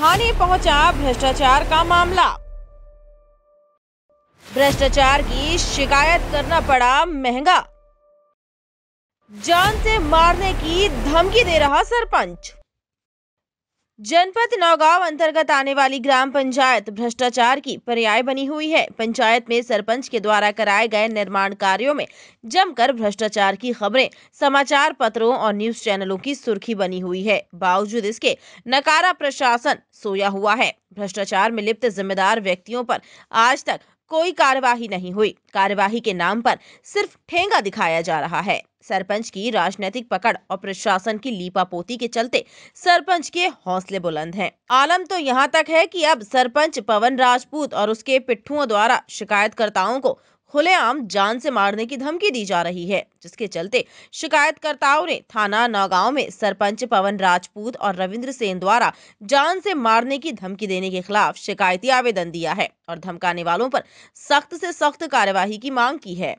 थाने पहुंचा भ्रष्टाचार का मामला भ्रष्टाचार की शिकायत करना पड़ा महंगा जान से मारने की धमकी दे रहा सरपंच जनपद नौगांव अंतर्गत आने वाली ग्राम पंचायत भ्रष्टाचार की पर्याय बनी हुई है पंचायत में सरपंच के द्वारा कराए गए निर्माण कार्यों में जमकर भ्रष्टाचार की खबरें समाचार पत्रों और न्यूज चैनलों की सुर्खी बनी हुई है बावजूद इसके नकारा प्रशासन सोया हुआ है भ्रष्टाचार में लिप्त जिम्मेदार व्यक्तियों पर आज तक कोई कार्यवाही नहीं हुई कार्यवाही के नाम पर सिर्फ ठेंगा दिखाया जा रहा है सरपंच की राजनीतिक पकड़ और प्रशासन की लीपापोती के चलते सरपंच के हौसले बुलंद हैं। आलम तो यहाँ तक है कि अब सरपंच पवन राजपूत और उसके पिट्ठुओं द्वारा शिकायतकर्ताओं को खुलेआम जान से मारने की धमकी दी जा रही है जिसके चलते शिकायतकर्ताओं ने थाना नौगांव में सरपंच पवन राजपूत और रविंद्र सेन द्वारा जान से मारने की धमकी देने के खिलाफ शिकायती आवेदन दिया है और धमकाने वालों पर सख्त से सख्त कार्यवाही की मांग की है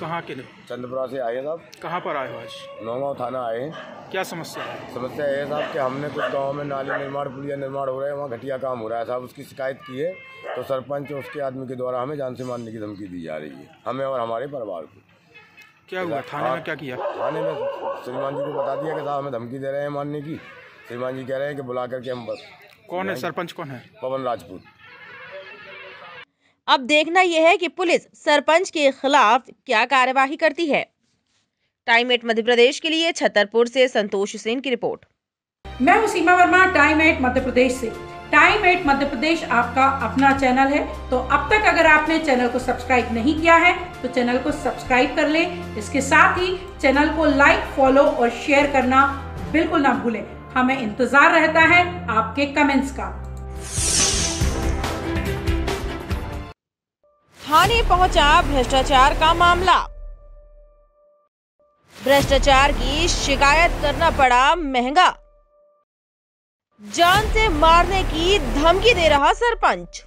कहाँ के लिए चंद्रपुरा से आए साहब कहाँ पर आए हो आज नौगांव थाना आए क्या समस्या है समस्या ये साहब कि हमने कुछ गाँव में नाले निर्माण पुलिया निर्माण हो रहा है वहाँ घटिया काम हो रहा है साहब उसकी शिकायत की है तो सरपंच उसके आदमी के द्वारा हमें जान से मारने की धमकी दी जा रही है हमें और हमारे परिवार को क्या हुआ थाने में क्या किया थाने में श्रीमान जी को बता दिया कि साहब हमें धमकी दे रहे हैं मारने की श्रीमान जी कह रहे हैं कि बुला करके हम बस कौन है सरपंच कौन है पवन राजपूत अब देखना यह है कि पुलिस सरपंच के खिलाफ क्या कार्यवाही करती है टाइम एट मध्य प्रदेश के लिए छतरपुर से संतोष सेन की रिपोर्ट मैं हूँ सीमा वर्मा टाइम एट मध्य प्रदेश से टाइम एट मध्य प्रदेश आपका अपना चैनल है तो अब तक अगर आपने चैनल को सब्सक्राइब नहीं किया है तो चैनल को सब्सक्राइब कर ले इसके साथ ही चैनल को लाइक फॉलो और शेयर करना बिल्कुल ना भूले हमें इंतजार रहता है आपके कमेंट्स का थाने पहुंचा भ्रष्टाचार का मामला भ्रष्टाचार की शिकायत करना पड़ा महंगा जान से मारने की धमकी दे रहा सरपंच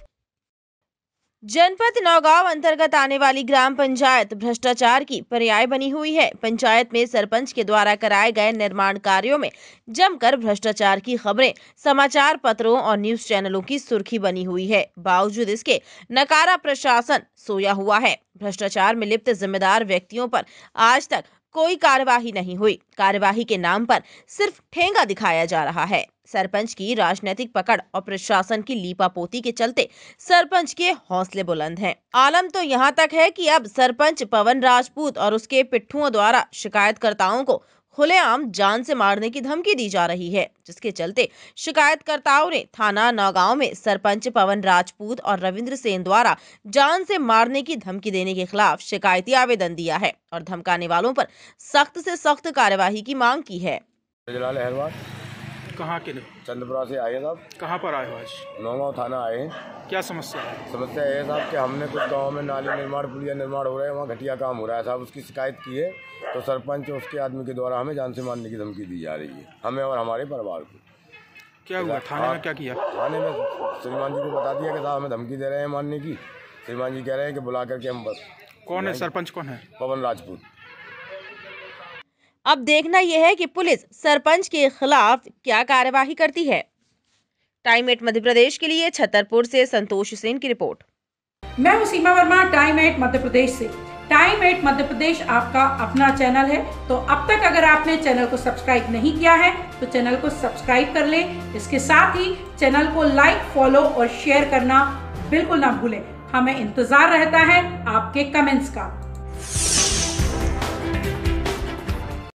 जनपद नौगांव अंतर्गत आने वाली ग्राम पंचायत भ्रष्टाचार की पर्याय बनी हुई है पंचायत में सरपंच के द्वारा कराए गए निर्माण कार्यों में जमकर भ्रष्टाचार की खबरें समाचार पत्रों और न्यूज चैनलों की सुर्खी बनी हुई है बावजूद इसके नकारा प्रशासन सोया हुआ है भ्रष्टाचार में लिप्त जिम्मेदार व्यक्तियों पर आज तक कोई कार्यवाही नहीं हुई कार्यवाही के नाम पर सिर्फ ठेंगा दिखाया जा रहा है सरपंच की राजनीतिक पकड़ और प्रशासन की लीपापोती के चलते सरपंच के हौसले बुलंद हैं। आलम तो यहाँ तक है कि अब सरपंच पवन राजपूत और उसके पिट्ठुओं द्वारा शिकायतकर्ताओं को खुलेआम जान से मारने की धमकी दी जा रही है जिसके चलते शिकायतकर्ताओं ने थाना नौगांव में सरपंच पवन राजपूत और रविंद्र सेन द्वारा जान से मारने की धमकी देने के खिलाफ शिकायती आवेदन दिया है और धमकाने वालों पर सख्त से सख्त कार्यवाही की मांग की है कहाँ के लिए चंद्रपुरा से आए साहब कहाँ पर आए हो आज नौगांव थाना आए क्या समस्या है समस्या है साहब कि हमने कुछ गाँव में नाली निर्माण पुलिया निर्माण हो रहा है वहाँ घटिया काम हो रहा है साहब उसकी शिकायत की है तो सरपंच उसके आदमी के द्वारा हमें जान से मारने की धमकी दी जा रही है हमें और हमारे परिवार को क्या हुआ तो थाने में क्या किया थाने में श्रीमान जी को बता दिया कि साहब हमें धमकी दे रहे हैं मारने की श्रीमान जी कह रहे हैं कि बुला करके हम बस कौन है सरपंच कौन है पवन राजपूत अब देखना यह है कि पुलिस सरपंच के खिलाफ क्या कार्यवाही करती है टाइम एट मध्य प्रदेश के लिए छतरपुर से संतोष सेन की रिपोर्ट मैं हूं सीमा वर्मा टाइम एट मध्य प्रदेश से टाइम एट मध्य प्रदेश आपका अपना चैनल है तो अब तक अगर आपने चैनल को सब्सक्राइब नहीं किया है तो चैनल को सब्सक्राइब कर ले इसके साथ ही चैनल को लाइक फॉलो और शेयर करना बिल्कुल ना भूले हमें इंतज़ार रहता है आपके कमेंट्स का